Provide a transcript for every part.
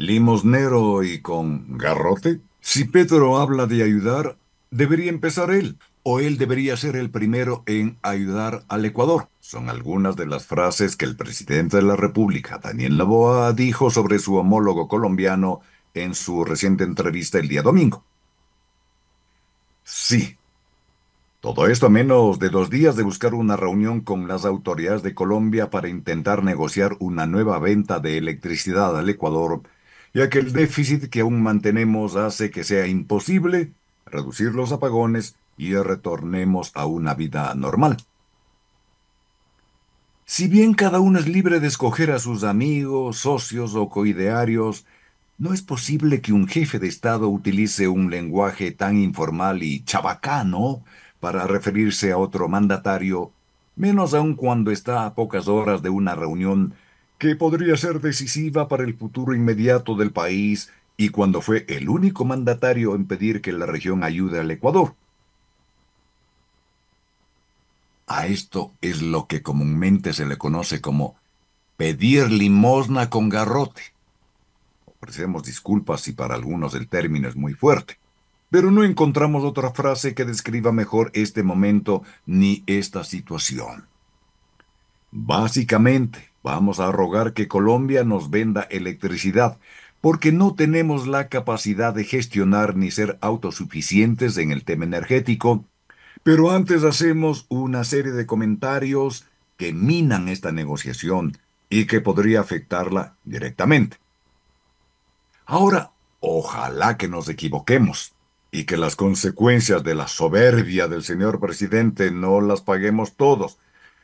limosnero y con garrote? Si Pedro habla de ayudar, debería empezar él, o él debería ser el primero en ayudar al Ecuador. Son algunas de las frases que el presidente de la República, Daniel Laboa, dijo sobre su homólogo colombiano en su reciente entrevista el día domingo. Sí. Todo esto a menos de dos días de buscar una reunión con las autoridades de Colombia para intentar negociar una nueva venta de electricidad al Ecuador ya que el déficit que aún mantenemos hace que sea imposible reducir los apagones y retornemos a una vida normal. Si bien cada uno es libre de escoger a sus amigos, socios o coidearios, no es posible que un jefe de Estado utilice un lenguaje tan informal y chabacano para referirse a otro mandatario, menos aún cuando está a pocas horas de una reunión que podría ser decisiva para el futuro inmediato del país y cuando fue el único mandatario en pedir que la región ayude al Ecuador. A esto es lo que comúnmente se le conoce como pedir limosna con garrote. Ofrecemos disculpas si para algunos el término es muy fuerte, pero no encontramos otra frase que describa mejor este momento ni esta situación. Básicamente, Vamos a rogar que Colombia nos venda electricidad, porque no tenemos la capacidad de gestionar ni ser autosuficientes en el tema energético, pero antes hacemos una serie de comentarios que minan esta negociación y que podría afectarla directamente. Ahora, ojalá que nos equivoquemos y que las consecuencias de la soberbia del señor presidente no las paguemos todos,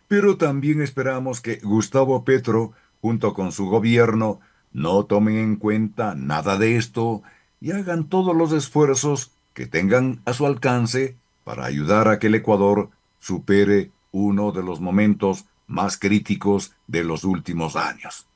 pero también esperamos que Gustavo Petro, junto con su gobierno, no tomen en cuenta nada de esto y hagan todos los esfuerzos que tengan a su alcance para ayudar a que el Ecuador supere uno de los momentos más críticos de los últimos años.